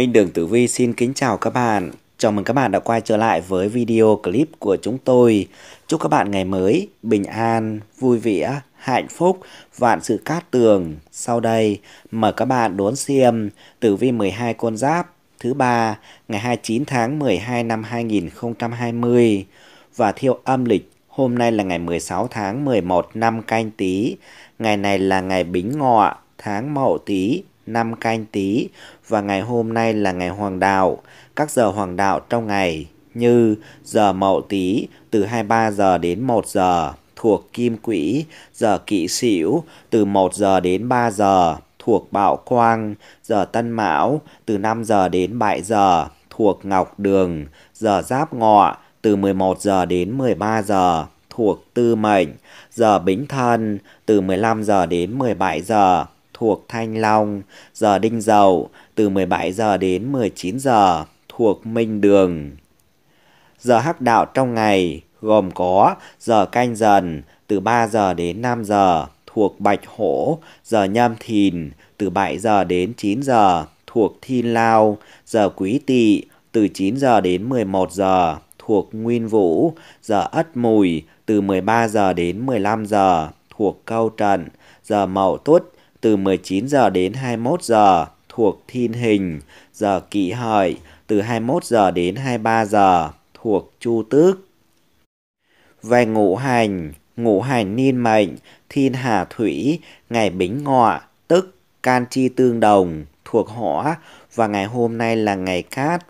Minh Đường Tử Vi xin kính chào các bạn. Chào mừng các bạn đã quay trở lại với video clip của chúng tôi. Chúc các bạn ngày mới bình an, vui vẻ, hạnh phúc, vạn sự cát tường. Sau đây, mời các bạn đón xem Tử Vi 12 con giáp thứ ba ngày 29 tháng 12 năm 2020 và theo âm lịch hôm nay là ngày 16 tháng 11 năm canh Tý. Ngày này là ngày bính ngọ tháng mậu Tý năm canh Tý và ngày hôm nay là ngày hoàng đạo. Các giờ hoàng đạo trong ngày như giờ mậu tý từ 23 giờ đến 1 giờ thuộc kim quỹ, giờ kỵ sửu từ 1 giờ đến 3 giờ thuộc bạo quang, giờ tân mão từ 5 giờ đến 7 giờ thuộc ngọc đường, giờ giáp ngọ từ 11 giờ đến 13 giờ thuộc tư mệnh, giờ bính thân từ 15 giờ đến 17 giờ thuộc thanh long, giờ đinh dậu từ 17 giờ đến 19 giờ thuộc Minh Đường. Giờ hắc đạo trong ngày gồm có giờ canh dần từ 3 giờ đến 5 giờ thuộc Bạch Hổ, giờ nhâm thìn từ 7 giờ đến 9 giờ thuộc Thiên Lao, giờ Quý Tỵ từ 9 giờ đến 11 giờ thuộc Nguyên Vũ, giờ Ất Mùi từ 13 giờ đến 15 giờ thuộc Câu Trận, giờ Mậu Tuất từ 19 giờ đến 21 giờ thuộc thiên hình, giờ kỷ hợi từ 21 giờ đến 23 giờ thuộc chu tước. Về ngũ hành, ngũ hành niên mệnh, thiên hà thủy, ngày bính ngọ, tức can chi tương đồng, thuộc hỏa và ngày hôm nay là ngày cát.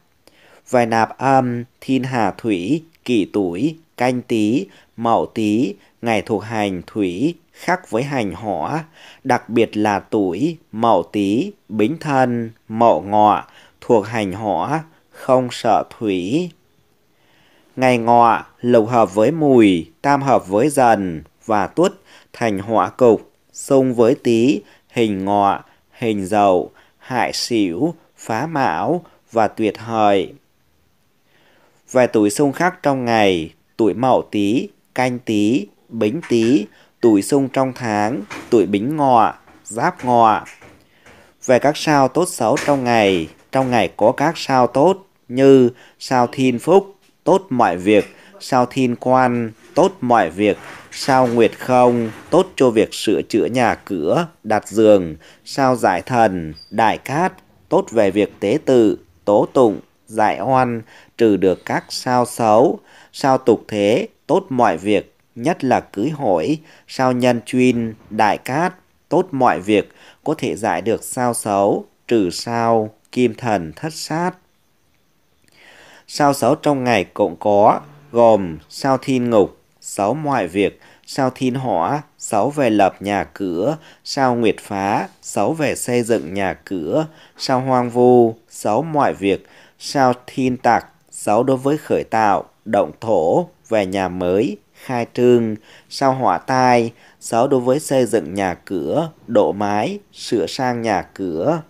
Về nạp âm, thiên hà thủy, kỷ tuổi, canh tí, mậu tí, ngày thuộc hành thủy, khác với hành hỏa, đặc biệt là tuổi, mậu tý, bính thân, mậu ngọ thuộc hành hỏa, không sợ thủy. Ngày ngọ, lục hợp với mùi, tam hợp với dần và tuất thành hỏa cục, xung với tý, hình ngọ, hình dậu, hại xỉu, phá mão và tuyệt hời. Vài tuổi xung khắc trong ngày, tuổi mậu tý, canh tý, bính tý, tuổi xung trong tháng, tuổi bính ngọ, giáp ngọ. Về các sao tốt xấu trong ngày, trong ngày có các sao tốt như sao thiên phúc, tốt mọi việc, sao thiên quan, tốt mọi việc, sao nguyệt không, tốt cho việc sửa chữa nhà cửa, đặt giường, sao giải thần, đại cát, tốt về việc tế tự, tố tụng, giải oan, trừ được các sao xấu, sao tục thế, tốt mọi việc, nhất là cưới hỏi, sao nhân chuyên, đại cát, tốt mọi việc, có thể giải được sao xấu, trừ sao, kim thần thất sát. Sao xấu trong ngày cũng có, gồm sao thiên ngục, xấu mọi việc, sao thiên hỏa, xấu về lập nhà cửa, sao nguyệt phá, xấu về xây dựng nhà cửa, sao hoang vu, xấu mọi việc, sao thiên tạc, xấu đối với khởi tạo, động thổ, về nhà mới, khai trương, sau hỏa tai, xấu đối với xây dựng nhà cửa, đổ mái, sửa sang nhà cửa.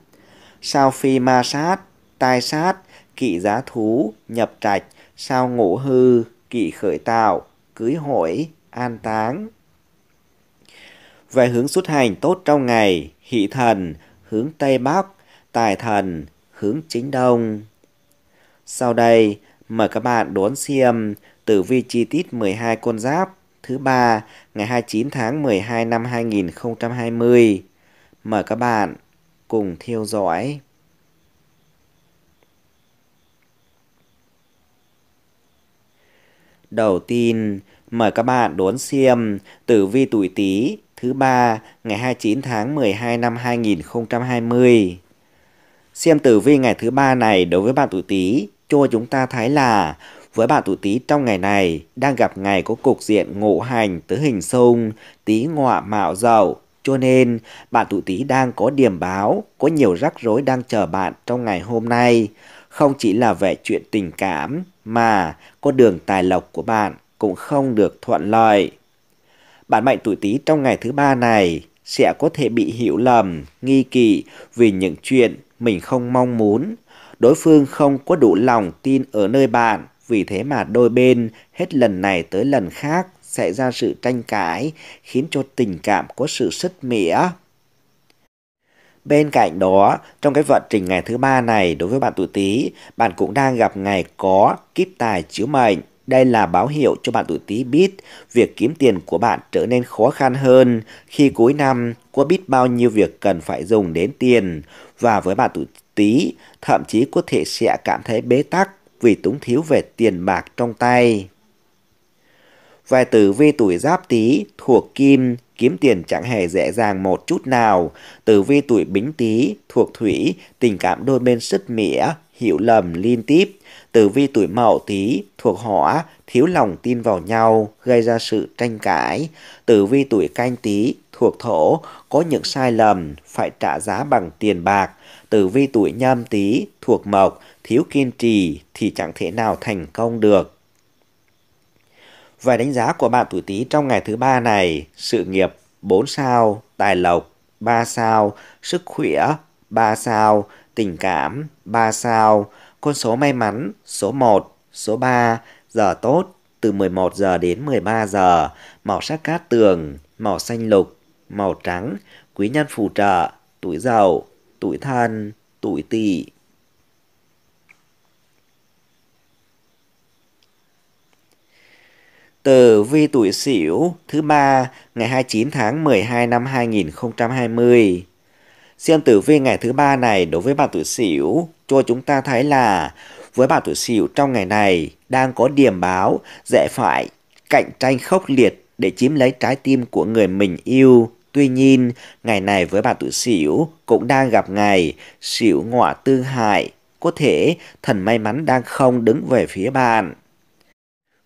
Sau phi ma sát, tai sát, kỵ giá thú, nhập trạch, sau ngũ hư, kỵ khởi tạo, cưới hỏi, an táng. Về hướng xuất hành tốt trong ngày, hỷ thần, hướng Tây Bắc, tài thần, hướng Chính Đông. Sau đây, mời các bạn đón xem tử vi chi tiết 12 con giáp thứ ba ngày 29 tháng 12 năm 2020. Mời các bạn cùng theo dõi. Đầu tiên, mời các bạn đón xem tử vi tuổi Tý thứ ba ngày 29 tháng 12 năm 2020. Xem tử vi ngày thứ ba này đối với bạn tuổi Tý cho chúng ta thấy là với bạn tuổi Tý trong ngày này đang gặp ngày có cục diện ngộ hành tứ hình xung, Tý ngọa mạo dậu, cho nên bạn tuổi Tý đang có điểm báo, có nhiều rắc rối đang chờ bạn trong ngày hôm nay, không chỉ là về chuyện tình cảm mà con đường tài lộc của bạn cũng không được thuận lợi. Bạn mệnh tuổi Tý trong ngày thứ ba này sẽ có thể bị hiểu lầm, nghi kỵ vì những chuyện mình không mong muốn. Đối phương không có đủ lòng tin ở nơi bạn vì thế mà đôi bên hết lần này tới lần khác sẽ ra sự tranh cãi, khiến cho tình cảm có sự sứt mỉa. Bên cạnh đó, trong cái vận trình ngày thứ ba này đối với bạn tuổi Tý, bạn cũng đang gặp ngày có kíp tài chiếu mệnh. Đây là báo hiệu cho bạn tuổi Tý biết việc kiếm tiền của bạn trở nên khó khăn hơn khi cuối năm có biết bao nhiêu việc cần phải dùng đến tiền và với bạn tuổi Tý thậm chí có thể sẽ cảm thấy bế tắc vì túng thiếu về tiền bạc trong tay. Vài tử vi tuổi giáp tý thuộc kim, kiếm tiền chẳng hề dễ dàng một chút nào. Tử vi tuổi bính tý thuộc thủy, tình cảm đôi bên sứt mỉa, hiểu lầm liên tiếp. Tử vi tuổi mậu tý thuộc hỏa, thiếu lòng tin vào nhau, gây ra sự tranh cãi. Tử vi tuổi canh tý thuộc thổ có những sai lầm phải trả giá bằng tiền bạc, tử vi tuổi nhâm tý thuộc mộc, thiếu kiên trì thì chẳng thể nào thành công được. Vài đánh giá của bạn tuổi Tý trong ngày thứ ba này, sự nghiệp 4 sao, tài lộc 3 sao, sức khỏe 3 sao, tình cảm 3 sao, con số may mắn số 1, số 3, giờ tốt từ 11 giờ đến 13 giờ, màu sắc cát tường, màu xanh lục, màu trắng, quý nhân phù trợ, tuổi giàu, tuổi thân, tuổi tỵ. từ vi tuổi Sửu thứ ba ngày 29 tháng 12 năm 2020. Xem tử vi ngày thứ ba này đối với bạn tuổi Sửu cho chúng ta thấy là với bạn tuổi Sửu trong ngày này đang có điểm báo dễ phải cạnh tranh khốc liệt để chiếm lấy trái tim của người mình yêu Tuy nhiên, ngày này với bà tuổi sửu cũng đang gặp ngày sửu ngọa tương hại. Có thể thần may mắn đang không đứng về phía bạn.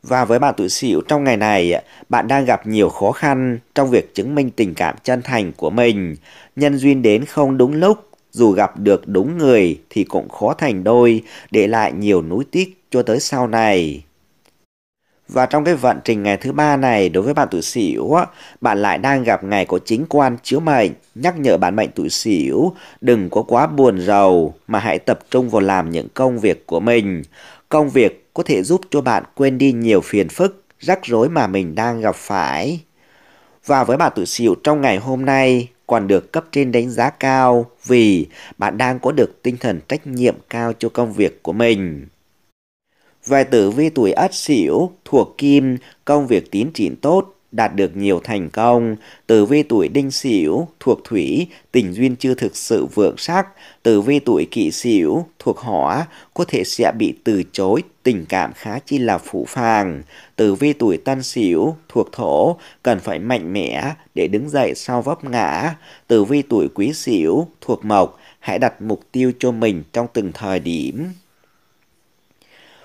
Và với bạn tuổi sửu trong ngày này, bạn đang gặp nhiều khó khăn trong việc chứng minh tình cảm chân thành của mình. Nhân duyên đến không đúng lúc, dù gặp được đúng người thì cũng khó thành đôi, để lại nhiều núi tiếc cho tới sau này. Và trong cái vận trình ngày thứ ba này đối với bạn tuổi Sửu, bạn lại đang gặp ngày có chính quan chiếu mệnh, nhắc nhở bạn mệnh tuổi Sửu đừng có quá buồn rầu mà hãy tập trung vào làm những công việc của mình. Công việc có thể giúp cho bạn quên đi nhiều phiền phức, rắc rối mà mình đang gặp phải. Và với bạn tuổi Sửu trong ngày hôm nay còn được cấp trên đánh giá cao vì bạn đang có được tinh thần trách nhiệm cao cho công việc của mình. Vài tử vi tuổi ất sửu thuộc kim, công việc tiến triển tốt, đạt được nhiều thành công. Tử vi tuổi đinh sửu thuộc thủy, tình duyên chưa thực sự vượng sắc. Tử vi tuổi kỷ sửu thuộc hỏa, có thể sẽ bị từ chối, tình cảm khá chi là phụ phàng. Tử vi tuổi tân sửu thuộc thổ, cần phải mạnh mẽ để đứng dậy sau vấp ngã. Tử vi tuổi quý sửu thuộc mộc, hãy đặt mục tiêu cho mình trong từng thời điểm.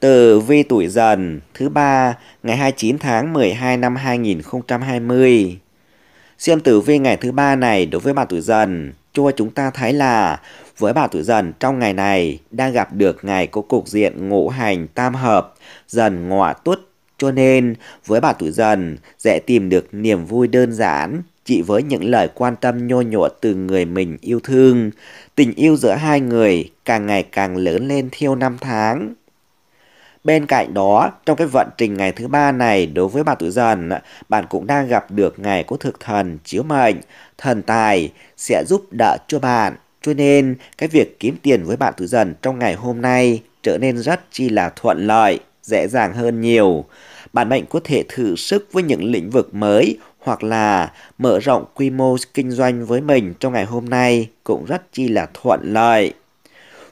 Tử vi tuổi dần thứ ba ngày 29 tháng 12 năm 2020. Xem tử vi ngày thứ ba này đối với bà tuổi dần cho chúng ta thấy là với bà tuổi dần trong ngày này đang gặp được ngày có cục diện ngũ hành tam hợp dần ngọa tuất cho nên với bà tuổi dần dễ tìm được niềm vui đơn giản chỉ với những lời quan tâm nho nhộ từ người mình yêu thương tình yêu giữa hai người càng ngày càng lớn lên theo năm tháng Bên cạnh đó, trong cái vận trình ngày thứ ba này đối với bà tuổi dần, bạn cũng đang gặp được ngày có thực thần chiếu mệnh, thần tài sẽ giúp đỡ cho bạn. Cho nên, cái việc kiếm tiền với bạn tuổi dần trong ngày hôm nay trở nên rất chi là thuận lợi, dễ dàng hơn nhiều. Bạn mệnh có thể thử sức với những lĩnh vực mới hoặc là mở rộng quy mô kinh doanh với mình trong ngày hôm nay cũng rất chi là thuận lợi.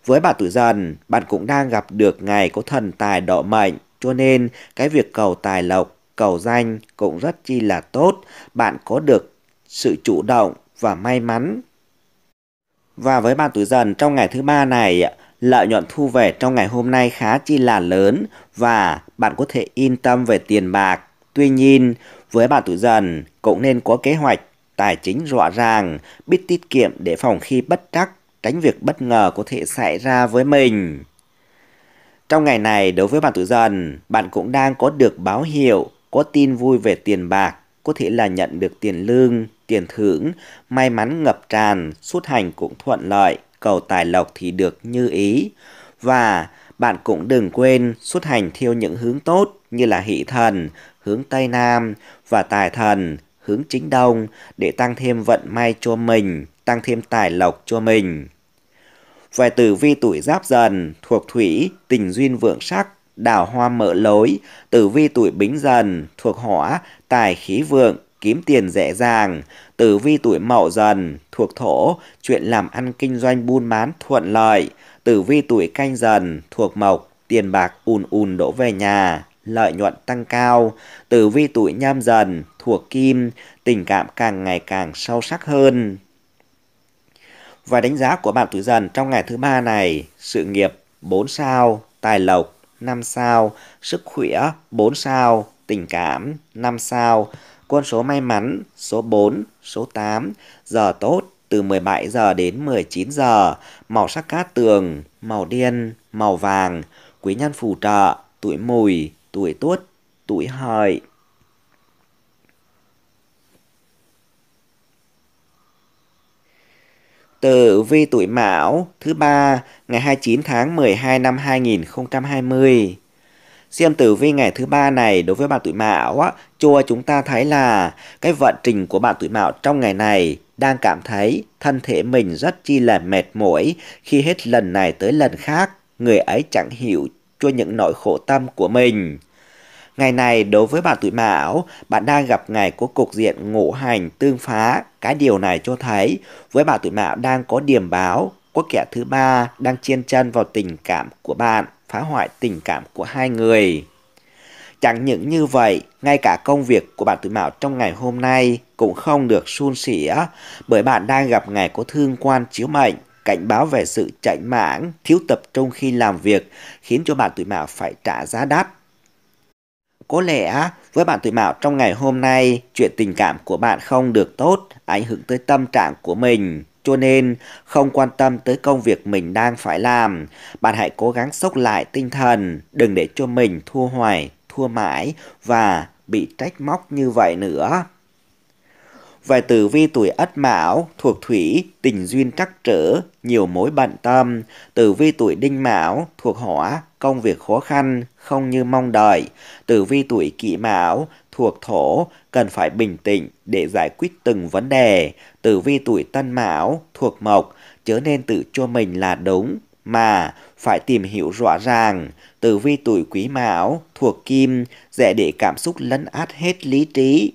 Với bạn tuổi dần, bạn cũng đang gặp được ngày có thần tài độ mệnh, cho nên cái việc cầu tài lộc, cầu danh cũng rất chi là tốt. Bạn có được sự chủ động và may mắn. Và với bạn tuổi dần trong ngày thứ ba này, lợi nhuận thu về trong ngày hôm nay khá chi là lớn và bạn có thể yên tâm về tiền bạc. Tuy nhiên, với bạn tuổi dần cũng nên có kế hoạch tài chính rõ ràng, biết tiết kiệm để phòng khi bất trắc tránh việc bất ngờ có thể xảy ra với mình. Trong ngày này, đối với bạn tuổi dần, bạn cũng đang có được báo hiệu, có tin vui về tiền bạc, có thể là nhận được tiền lương, tiền thưởng, may mắn ngập tràn, xuất hành cũng thuận lợi, cầu tài lộc thì được như ý. Và bạn cũng đừng quên xuất hành theo những hướng tốt như là hỷ thần, hướng Tây Nam và tài thần, hướng chính đông để tăng thêm vận may cho mình, tăng thêm tài lộc cho mình về tử vi tuổi giáp dần thuộc thủy tình duyên vượng sắc đào hoa mở lối tử vi tuổi bính dần thuộc hỏa tài khí vượng kiếm tiền dễ dàng tử vi tuổi mậu dần thuộc thổ chuyện làm ăn kinh doanh buôn bán thuận lợi tử vi tuổi canh dần thuộc mộc tiền bạc ùn ùn đổ về nhà lợi nhuận tăng cao tử vi tuổi nhâm dần thuộc kim tình cảm càng ngày càng sâu sắc hơn và đánh giá của bạn tuổi dần trong ngày thứ ba này, sự nghiệp 4 sao, tài lộc 5 sao, sức khỏe 4 sao, tình cảm 5 sao, quân số may mắn số 4, số 8, giờ tốt từ 17 giờ đến 19 giờ, màu sắc cát tường, màu đen, màu vàng, quý nhân phù trợ, tuổi mùi, tuổi tuất, tuổi hợi. Tử vi tuổi Mão thứ ba ngày 29 tháng 12 năm 2020. Xem tử vi ngày thứ ba này đối với bạn tuổi Mão á, cho chúng ta thấy là cái vận trình của bạn tuổi Mão trong ngày này đang cảm thấy thân thể mình rất chi là mệt mỏi khi hết lần này tới lần khác người ấy chẳng hiểu cho những nỗi khổ tâm của mình Ngày này đối với bạn tuổi mão, bạn đang gặp ngày của cục diện ngũ hành tương phá. Cái điều này cho thấy với bạn tuổi mão đang có điểm báo có kẻ thứ ba đang chiên chân vào tình cảm của bạn, phá hoại tình cảm của hai người. Chẳng những như vậy, ngay cả công việc của bạn tuổi mão trong ngày hôm nay cũng không được suôn sẻ bởi bạn đang gặp ngày có thương quan chiếu mệnh cảnh báo về sự chạy mãng, thiếu tập trung khi làm việc khiến cho bạn tuổi mão phải trả giá đắt. Có lẽ với bạn tuổi mão trong ngày hôm nay, chuyện tình cảm của bạn không được tốt, ảnh hưởng tới tâm trạng của mình. Cho nên không quan tâm tới công việc mình đang phải làm, bạn hãy cố gắng sốc lại tinh thần, đừng để cho mình thua hoài, thua mãi và bị trách móc như vậy nữa. Về tử vi tuổi Ất Mão, thuộc thủy, tình duyên trắc trở, nhiều mối bận tâm. Tử vi tuổi Đinh Mão, thuộc hỏa, công việc khó khăn, không như mong đợi. Tử vi tuổi kỵ mão, thuộc thổ, cần phải bình tĩnh để giải quyết từng vấn đề. Tử vi tuổi tân mão, thuộc mộc, chớ nên tự cho mình là đúng, mà phải tìm hiểu rõ ràng. Tử vi tuổi quý mão, thuộc kim, dễ để cảm xúc lấn át hết lý trí,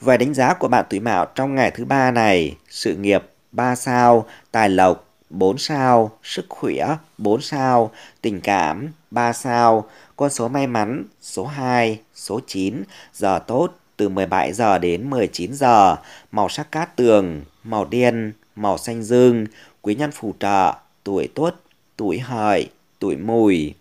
về đánh giá của bạn tuổi Mão trong ngày thứ ba này, sự nghiệp 3 sao, tài lộc 4 sao, sức khỏe 4 sao, tình cảm 3 sao, con số may mắn số 2, số 9, giờ tốt từ 17 giờ đến 19 giờ, màu sắc cát tường, màu đen, màu xanh dương, quý nhân phù trợ, tuổi tuất, tuổi hợi, tuổi mùi.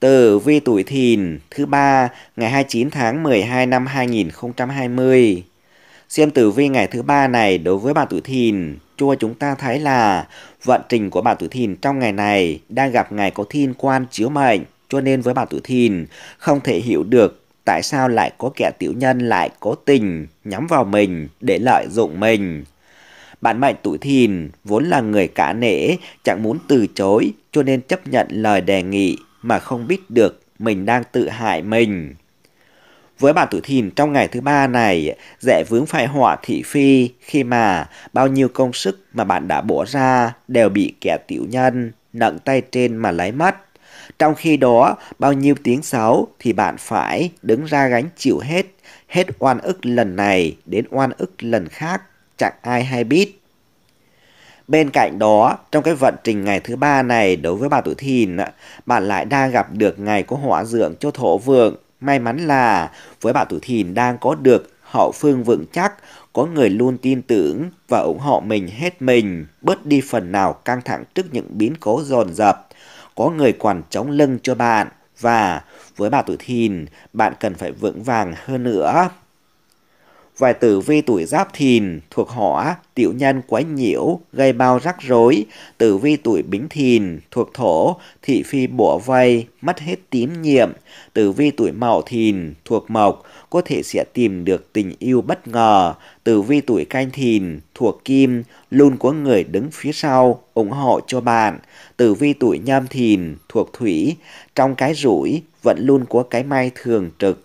Tử vi tuổi thìn thứ ba ngày 29 tháng 12 năm 2020. Xem tử vi ngày thứ ba này đối với bà tuổi thìn, chua chúng ta thấy là vận trình của bà tuổi thìn trong ngày này đang gặp ngày có thiên quan chiếu mệnh, cho nên với bà tuổi thìn không thể hiểu được tại sao lại có kẻ tiểu nhân lại cố tình nhắm vào mình để lợi dụng mình. bạn mệnh tuổi thìn vốn là người cả nể, chẳng muốn từ chối cho nên chấp nhận lời đề nghị mà không biết được mình đang tự hại mình. Với bản tuổi thìn trong ngày thứ ba này, dễ vướng phải họa thị phi khi mà bao nhiêu công sức mà bạn đã bỏ ra đều bị kẻ tiểu nhân nặng tay trên mà lấy mất. Trong khi đó, bao nhiêu tiếng xấu thì bạn phải đứng ra gánh chịu hết, hết oan ức lần này đến oan ức lần khác, chẳng ai hay biết. Bên cạnh đó, trong cái vận trình ngày thứ ba này đối với bà tuổi thìn, bạn lại đang gặp được ngày có họa dưỡng cho thổ vượng, May mắn là với Bảo Thủ Thìn đang có được hậu phương vững chắc, có người luôn tin tưởng và ủng hộ mình hết mình, bớt đi phần nào căng thẳng trước những biến cố dồn dập. Có người quản chống lưng cho bạn và với Bảo Thủ Thìn, bạn cần phải vững vàng hơn nữa. Vài tử vi tuổi giáp thìn thuộc hỏa, tiểu nhân quấy nhiễu, gây bao rắc rối. Tử vi tuổi bính thìn thuộc thổ, thị phi bủa vây, mất hết tín nhiệm. Tử vi tuổi mậu thìn thuộc mộc, có thể sẽ tìm được tình yêu bất ngờ. Tử vi tuổi canh thìn thuộc kim, luôn có người đứng phía sau, ủng hộ cho bạn. Tử vi tuổi nhâm thìn thuộc thủy, trong cái rủi vẫn luôn có cái may thường trực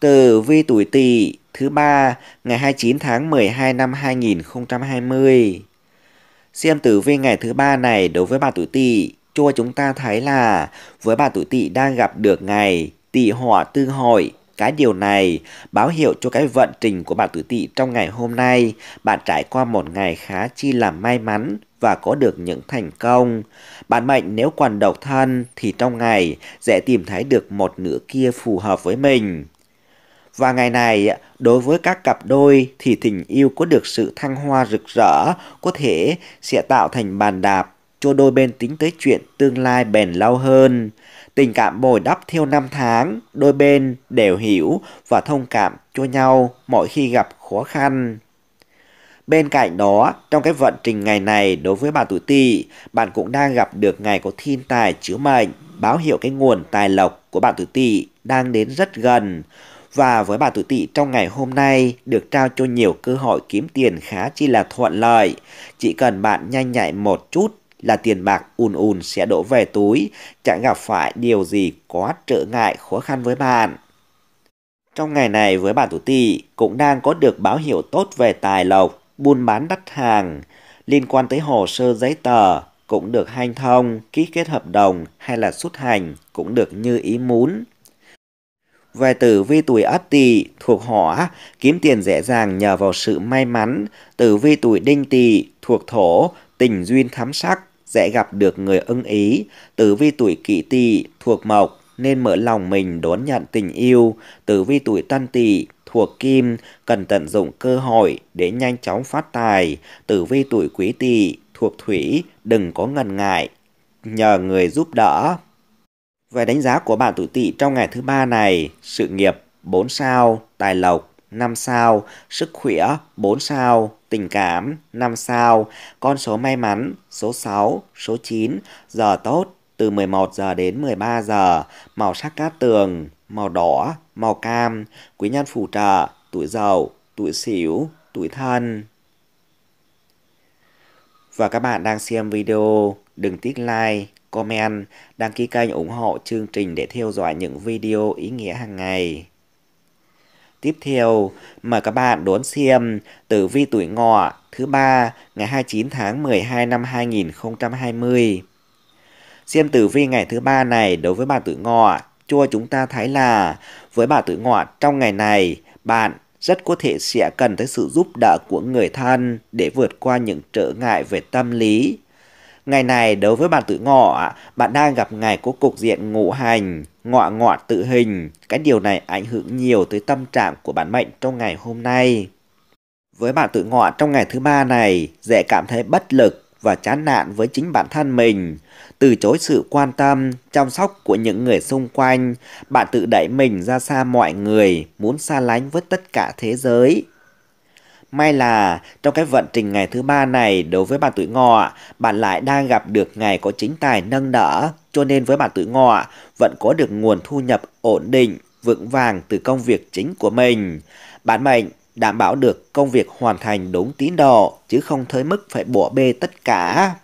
Tử vi tuổi Tỵ thứ ba ngày 29 tháng 12 năm 2020. Xem tử vi ngày thứ ba này đối với bà tuổi Tỵ, cho chúng ta thấy là với bà tuổi Tỵ đang gặp được ngày Tỵ Hỏa Tương Hội cái điều này báo hiệu cho cái vận trình của bạn tuổi tỵ trong ngày hôm nay. Bạn trải qua một ngày khá chi là may mắn và có được những thành công. Bạn mệnh nếu còn độc thân thì trong ngày sẽ tìm thấy được một nửa kia phù hợp với mình. Và ngày này, đối với các cặp đôi thì tình yêu có được sự thăng hoa rực rỡ có thể sẽ tạo thành bàn đạp cho đôi bên tính tới chuyện tương lai bền lâu hơn. Tình cảm bồi đắp theo năm tháng, đôi bên đều hiểu và thông cảm cho nhau mỗi khi gặp khó khăn. Bên cạnh đó, trong cái vận trình ngày này đối với bà tuổi tỵ, bạn cũng đang gặp được ngày có thiên tài chứa mệnh, báo hiệu cái nguồn tài lộc của bạn tuổi tỵ đang đến rất gần và với bà tuổi tỵ trong ngày hôm nay được trao cho nhiều cơ hội kiếm tiền khá chi là thuận lợi. Chỉ cần bạn nhanh nhạy một chút là tiền bạc ùn ùn sẽ đổ về túi, chẳng gặp phải điều gì có trở ngại khó khăn với bạn. Trong ngày này với bà tuổi tỵ cũng đang có được báo hiệu tốt về tài lộc, buôn bán đắt hàng, liên quan tới hồ sơ giấy tờ cũng được hanh thông, ký kết hợp đồng hay là xuất hành cũng được như ý muốn. Vài tử vi tuổi ất tỵ thuộc hỏa, kiếm tiền dễ dàng nhờ vào sự may mắn. Tử vi tuổi đinh tỵ thuộc thổ, tình duyên thắm sắc, dễ gặp được người ưng ý. Tử vi tuổi kỷ tỵ thuộc mộc, nên mở lòng mình đón nhận tình yêu. Tử vi tuổi tân tỵ thuộc kim, cần tận dụng cơ hội để nhanh chóng phát tài. Tử vi tuổi quý tỵ thuộc thủy, đừng có ngần ngại nhờ người giúp đỡ về đánh giá của bạn tuổi tỵ trong ngày thứ ba này, sự nghiệp 4 sao, tài lộc 5 sao, sức khỏe 4 sao, tình cảm 5 sao, con số may mắn số 6, số 9, giờ tốt từ 11 giờ đến 13 giờ, màu sắc cát tường, màu đỏ, màu cam, quý nhân phù trợ, tuổi dậu, tuổi sửu, tuổi thân. Và các bạn đang xem video, đừng tiếc like, comment, đăng ký kênh ủng hộ chương trình để theo dõi những video ý nghĩa hàng ngày. Tiếp theo, mời các bạn đón xem tử vi tuổi ngọ thứ ba ngày 29 tháng 12 năm 2020. Xem tử vi ngày thứ ba này đối với bạn tuổi ngọ, cho chúng ta thấy là với bạn tuổi ngọ trong ngày này, bạn rất có thể sẽ cần tới sự giúp đỡ của người thân để vượt qua những trở ngại về tâm lý, Ngày này đối với bạn tự ngọ, bạn đang gặp ngày có cục diện ngũ hành, ngọ ngọ tự hình. Cái điều này ảnh hưởng nhiều tới tâm trạng của bạn mệnh trong ngày hôm nay. Với bạn tự ngọ trong ngày thứ ba này, dễ cảm thấy bất lực và chán nản với chính bản thân mình. Từ chối sự quan tâm, chăm sóc của những người xung quanh, bạn tự đẩy mình ra xa mọi người, muốn xa lánh với tất cả thế giới. May là trong cái vận trình ngày thứ ba này đối với bạn tuổi ngọ, bạn lại đang gặp được ngày có chính tài nâng đỡ, cho nên với bạn tuổi ngọ vẫn có được nguồn thu nhập ổn định, vững vàng từ công việc chính của mình. Bạn mệnh đảm bảo được công việc hoàn thành đúng tiến độ chứ không tới mức phải bỏ bê tất cả.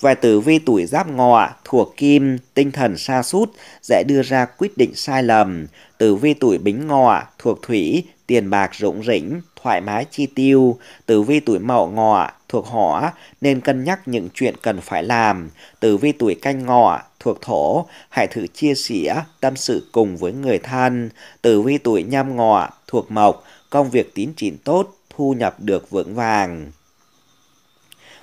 Về tử vi tuổi giáp ngọ, thuộc kim, tinh thần sa sút dễ đưa ra quyết định sai lầm. Tử vi tuổi bính ngọ, thuộc thủy, tiền bạc rủng rỉnh, thoải mái chi tiêu. Tử vi tuổi mậu ngọ, thuộc hỏa, nên cân nhắc những chuyện cần phải làm. Tử vi tuổi canh ngọ, thuộc thổ, hãy thử chia sẻ, tâm sự cùng với người thân. Tử vi tuổi nhâm ngọ, thuộc mộc, công việc tín chỉ tốt, thu nhập được vững vàng.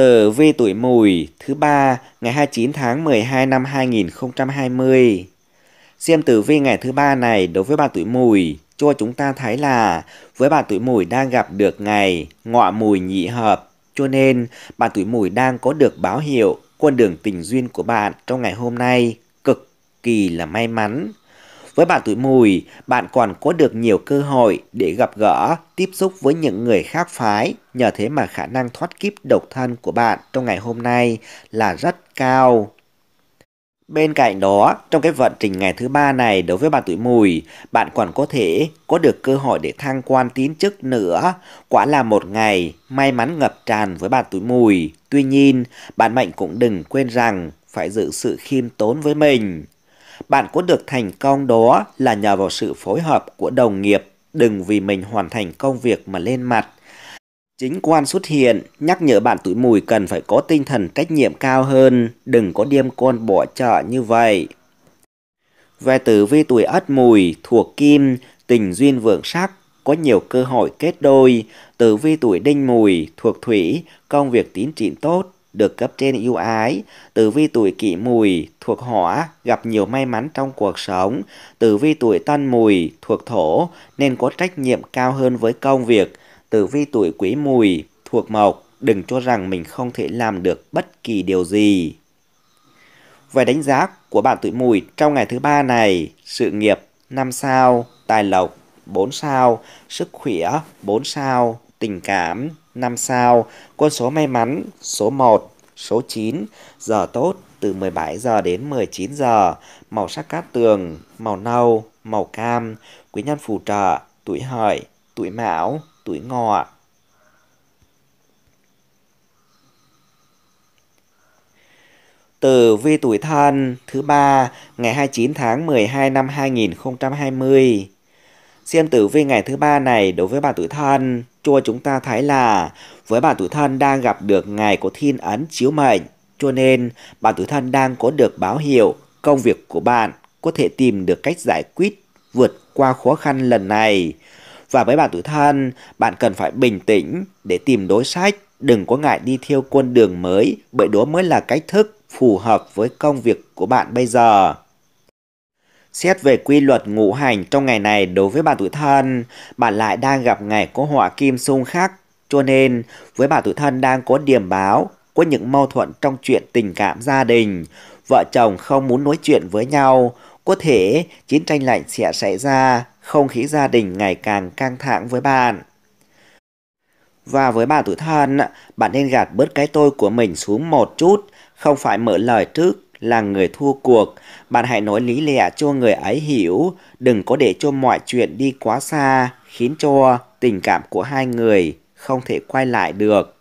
tờ V tuổi mùi thứ ba ngày 29 tháng 12 năm 2020. Xem tử vi ngày thứ ba này đối với bạn tuổi mùi cho chúng ta thấy là với bạn tuổi mùi đang gặp được ngày ngọ mùi nhị hợp cho nên bạn tuổi mùi đang có được báo hiệu con đường tình duyên của bạn trong ngày hôm nay cực kỳ là may mắn với bạn tuổi mùi, bạn còn có được nhiều cơ hội để gặp gỡ, tiếp xúc với những người khác phái. Nhờ thế mà khả năng thoát kiếp độc thân của bạn trong ngày hôm nay là rất cao. Bên cạnh đó, trong cái vận trình ngày thứ ba này đối với bạn tuổi mùi, bạn còn có thể có được cơ hội để thăng quan tiến chức nữa. Quả là một ngày may mắn ngập tràn với bạn tuổi mùi. Tuy nhiên, bạn mệnh cũng đừng quên rằng phải giữ sự khiêm tốn với mình. Bạn có được thành công đó là nhờ vào sự phối hợp của đồng nghiệp, đừng vì mình hoàn thành công việc mà lên mặt. Chính quan xuất hiện, nhắc nhở bạn tuổi mùi cần phải có tinh thần trách nhiệm cao hơn, đừng có điêm con bỏ chợ như vậy. Về tử vi tuổi ất mùi, thuộc kim, tình duyên vượng sắc, có nhiều cơ hội kết đôi, tử vi tuổi đinh mùi, thuộc thủy, công việc tín trị tốt, được cấp trên yêu ái, tử vi tuổi kỷ mùi thuộc hỏa gặp nhiều may mắn trong cuộc sống, tử vi tuổi tân mùi thuộc thổ nên có trách nhiệm cao hơn với công việc, tử vi tuổi quý mùi thuộc mộc đừng cho rằng mình không thể làm được bất kỳ điều gì. Về đánh giá của bạn tuổi mùi trong ngày thứ ba này, sự nghiệp 5 sao, tài lộc 4 sao, sức khỏe 4 sao, tình cảm 5 sao, quân số may mắn số 1, số 9, giờ tốt từ 17 giờ đến 19 giờ, màu sắc cát tường, màu nâu, màu cam, quý nhân phù trợ, tuổi hợi, tuổi mão, tuổi ngọ. từ vi tuổi thân thứ ba ngày 29 tháng 12 năm 2020. Xem tử vi ngày thứ ba này đối với bà tuổi thân cho chúng ta thấy là với bản tuổi thân đang gặp được ngày có thiên ấn chiếu mệnh, cho nên bản tuổi thân đang có được báo hiệu công việc của bạn có thể tìm được cách giải quyết vượt qua khó khăn lần này. Và với bản tuổi thân, bạn cần phải bình tĩnh để tìm đối sách, đừng có ngại đi theo con đường mới, bởi đó mới là cách thức phù hợp với công việc của bạn bây giờ. Xét về quy luật ngũ hành trong ngày này đối với bạn tuổi thân, bạn lại đang gặp ngày có họa kim xung khắc. Cho nên, với bạn tuổi thân đang có điểm báo, có những mâu thuẫn trong chuyện tình cảm gia đình, vợ chồng không muốn nói chuyện với nhau, có thể chiến tranh lạnh sẽ xảy ra, không khí gia đình ngày càng căng thẳng với bạn. Và với bạn tuổi thân, bạn nên gạt bớt cái tôi của mình xuống một chút, không phải mở lời trước là người thua cuộc, bạn hãy nói lý lẽ cho người ấy hiểu, đừng có để cho mọi chuyện đi quá xa, khiến cho tình cảm của hai người không thể quay lại được.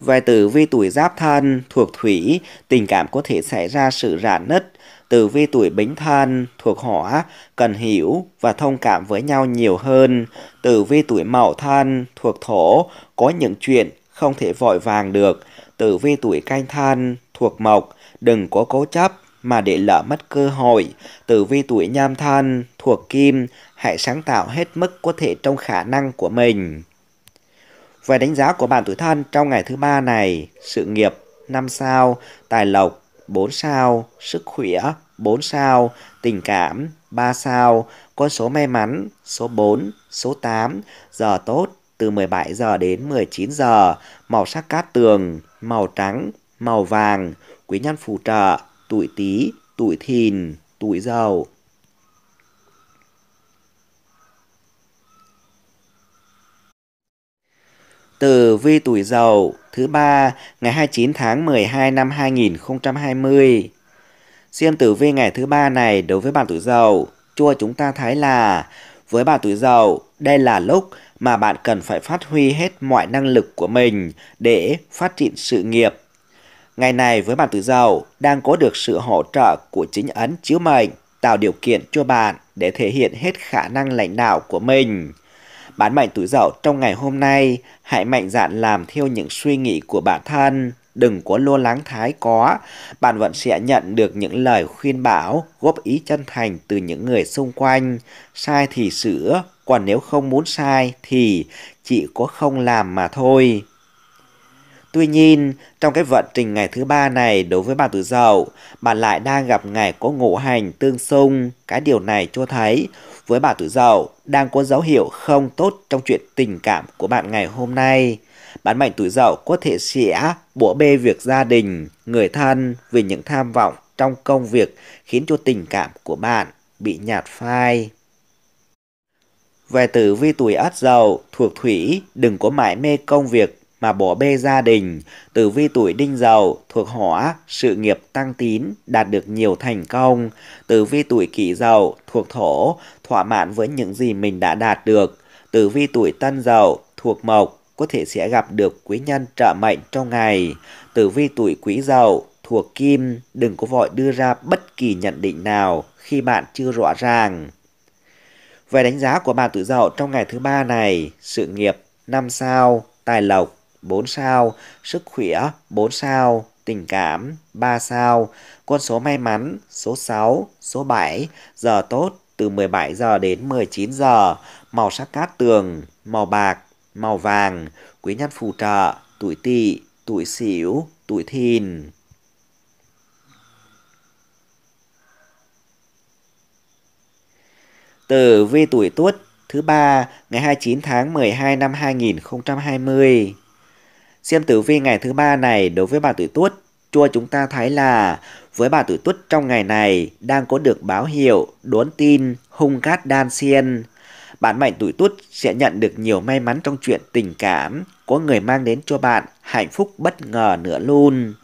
Về tử vi tuổi giáp thân thuộc thủy, tình cảm có thể xảy ra sự rạn nứt. Tử vi tuổi bính thân thuộc hỏa, cần hiểu và thông cảm với nhau nhiều hơn. Tử vi tuổi mậu thân thuộc thổ, có những chuyện không thể vội vàng được. Tử vi tuổi canh thân thuộc mộc, đừng có cố chấp mà để lỡ mất cơ hội. Tử vi tuổi nhâm thân thuộc kim, hãy sáng tạo hết mức có thể trong khả năng của mình. Về đánh giá của bạn tuổi thân trong ngày thứ ba này, sự nghiệp 5 sao, tài lộc 4 sao, sức khỏe 4 sao, tình cảm 3 sao, con số may mắn số 4, số 8, giờ tốt từ 17 giờ đến 19 giờ, màu sắc cát tường, màu trắng, màu vàng, quý nhân phù trợ, tuổi Tý, tuổi Thìn, tuổi Dậu. Tử vi tuổi Dậu thứ ba ngày 29 tháng 12 năm 2020. Xem tử vi ngày thứ ba này đối với bạn tuổi Dậu, chua chúng ta thấy là với bạn tuổi Dậu, đây là lúc mà bạn cần phải phát huy hết mọi năng lực của mình để phát triển sự nghiệp Ngày này với bạn tự giàu đang có được sự hỗ trợ của chính ấn chiếu mệnh tạo điều kiện cho bạn để thể hiện hết khả năng lãnh đạo của mình. Bán mệnh tuổi dậu trong ngày hôm nay, hãy mạnh dạn làm theo những suy nghĩ của bản thân, đừng có lo lắng thái quá, bạn vẫn sẽ nhận được những lời khuyên bảo, góp ý chân thành từ những người xung quanh, sai thì sửa, còn nếu không muốn sai thì chỉ có không làm mà thôi. Tuy nhiên, trong cái vận trình ngày thứ ba này đối với bà tuổi dậu, bạn lại đang gặp ngày có ngũ hành tương xung. Cái điều này cho thấy với bà tuổi dậu đang có dấu hiệu không tốt trong chuyện tình cảm của bạn ngày hôm nay. Bạn mệnh tuổi dậu có thể sẽ bủa bê việc gia đình, người thân vì những tham vọng trong công việc khiến cho tình cảm của bạn bị nhạt phai. Về tử vi tuổi ất dậu thuộc thủy, đừng có mãi mê công việc mà bỏ bê gia đình, tử vi tuổi đinh dậu thuộc hỏa, sự nghiệp tăng tín, đạt được nhiều thành công. Tử vi tuổi kỷ dậu thuộc thổ, thỏa mãn với những gì mình đã đạt được. Tử vi tuổi tân dậu thuộc mộc, có thể sẽ gặp được quý nhân trợ mệnh trong ngày. Tử vi tuổi quý dậu thuộc kim, đừng có vội đưa ra bất kỳ nhận định nào khi bạn chưa rõ ràng. Về đánh giá của bạn tuổi dậu trong ngày thứ ba này, sự nghiệp năm sao, tài lộc 4 sao, sức khỏe 4 sao, tình cảm 3 sao, con số may mắn số 6, số 7, giờ tốt từ 17 giờ đến 19 giờ, màu sắc cát tường, màu bạc, màu vàng, quý nhân phù trợ, tuổi tỵ, tuổi sửu, tuổi thìn. từ vi tuổi Tuất thứ ba ngày 29 tháng 12 năm 2020. Xem tử vi ngày thứ ba này đối với bà tuổi tuất, chua chúng ta thấy là với bà tuổi tuất trong ngày này đang có được báo hiệu đốn tin hung cát đan xiên. Bạn mệnh tuổi tuất sẽ nhận được nhiều may mắn trong chuyện tình cảm, có người mang đến cho bạn hạnh phúc bất ngờ nữa luôn.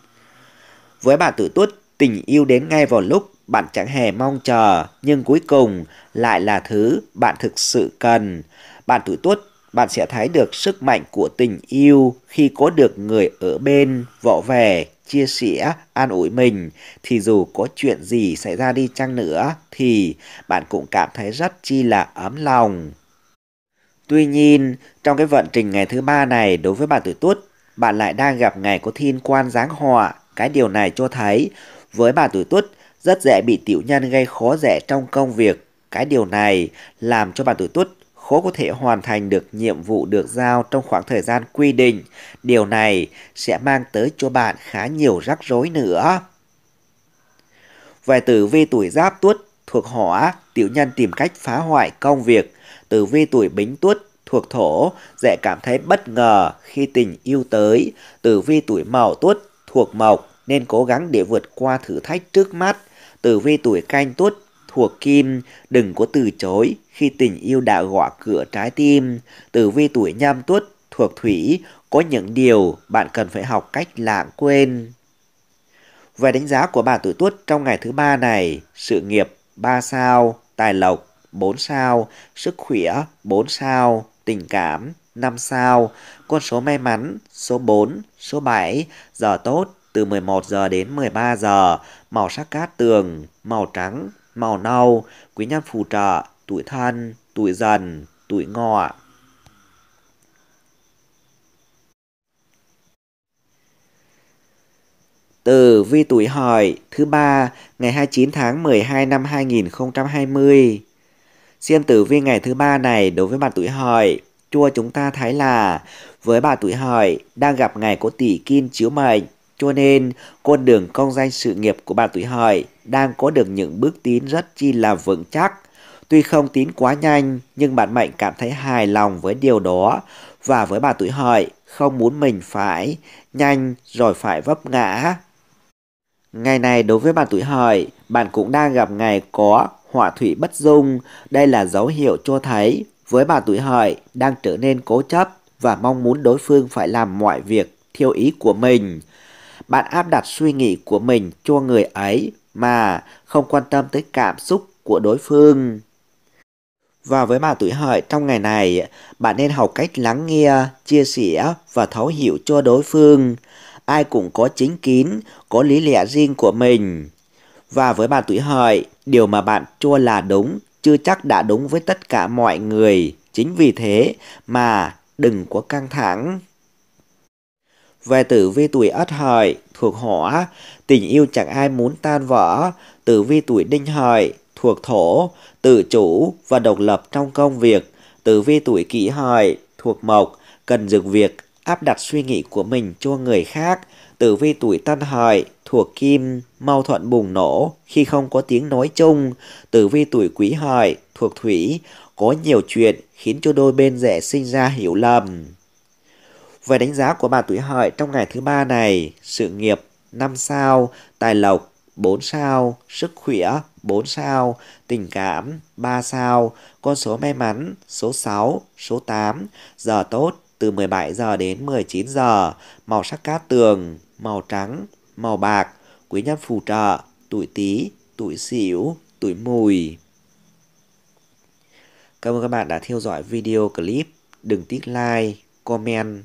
Với bạn tuổi tuất, tình yêu đến ngay vào lúc bạn chẳng hề mong chờ, nhưng cuối cùng lại là thứ bạn thực sự cần. Bạn tuổi tuất bạn sẽ thấy được sức mạnh của tình yêu khi có được người ở bên, vỗ về, chia sẻ, an ủi mình. Thì dù có chuyện gì xảy ra đi chăng nữa thì bạn cũng cảm thấy rất chi là ấm lòng. Tuy nhiên, trong cái vận trình ngày thứ ba này đối với bạn tuổi tuất, bạn lại đang gặp ngày có thiên quan giáng họa. Cái điều này cho thấy với bạn tuổi tuất rất dễ bị tiểu nhân gây khó dễ trong công việc. Cái điều này làm cho bạn tuổi tuất khó có thể hoàn thành được nhiệm vụ được giao trong khoảng thời gian quy định. Điều này sẽ mang tới cho bạn khá nhiều rắc rối nữa. Về tử vi tuổi giáp tuất thuộc hỏa, tiểu nhân tìm cách phá hoại công việc. Tử vi tuổi bính tuất thuộc thổ, dễ cảm thấy bất ngờ khi tình yêu tới. Tử vi tuổi mậu tuất thuộc mộc nên cố gắng để vượt qua thử thách trước mắt. Tử vi tuổi canh tuất của Kim, đừng có từ chối khi tình yêu đã gõ cửa trái tim. Từ vi tuổi nhâm tuất thuộc thủy, có những điều bạn cần phải học cách lãng quên. Về đánh giá của bạn tuổi tuất trong ngày thứ ba này, sự nghiệp 3 sao, tài lộc 4 sao, sức khỏe 4 sao, tình cảm 5 sao, con số may mắn số 4, số 7, giờ tốt từ 11 giờ đến 13 giờ, màu sắc cát tường, màu trắng, màu nâu, quý nhân phù trợ, tuổi thân, tuổi dần, tuổi ngọ. từ vi tuổi hợi thứ ba ngày 29 tháng 12 năm 2020. Xem tử vi ngày thứ ba này đối với bạn tuổi hợi, chua chúng ta thấy là với bà tuổi hợi đang gặp ngày có tỷ kim chiếu mệnh cho nên, con đường công danh sự nghiệp của bạn tuổi hợi đang có được những bước tiến rất chi là vững chắc. Tuy không tiến quá nhanh, nhưng bạn mệnh cảm thấy hài lòng với điều đó và với bà tuổi hợi không muốn mình phải nhanh rồi phải vấp ngã. Ngày này đối với bạn tuổi hợi, bạn cũng đang gặp ngày có hỏa thủy bất dung. Đây là dấu hiệu cho thấy với bạn tuổi hợi đang trở nên cố chấp và mong muốn đối phương phải làm mọi việc theo ý của mình bạn áp đặt suy nghĩ của mình cho người ấy mà không quan tâm tới cảm xúc của đối phương. Và với bà tuổi hợi trong ngày này, bạn nên học cách lắng nghe, chia sẻ và thấu hiểu cho đối phương. Ai cũng có chính kiến, có lý lẽ riêng của mình. Và với bà tuổi hợi, điều mà bạn cho là đúng chưa chắc đã đúng với tất cả mọi người. Chính vì thế mà đừng có căng thẳng. Về tử vi tuổi ất hợi thuộc hỏa, tình yêu chẳng ai muốn tan vỡ. Tử vi tuổi đinh hợi thuộc thổ, tự chủ và độc lập trong công việc. Tử vi tuổi kỷ hợi thuộc mộc, cần dừng việc áp đặt suy nghĩ của mình cho người khác. Tử vi tuổi tân hợi thuộc kim, mau thuận bùng nổ khi không có tiếng nói chung. Tử vi tuổi quý hợi thuộc thủy, có nhiều chuyện khiến cho đôi bên dễ sinh ra hiểu lầm. Về đánh giá của bà tuổi hợi trong ngày thứ ba này, sự nghiệp 5 sao, tài lộc 4 sao, sức khỏe 4 sao, tình cảm 3 sao, con số may mắn số 6, số 8, giờ tốt từ 17 giờ đến 19 giờ, màu sắc cát tường, màu trắng, màu bạc, quý nhân phù trợ, tuổi Tý, tuổi Sửu, tuổi Mùi. Cảm ơn các bạn đã theo dõi video clip. Đừng tiếc like, comment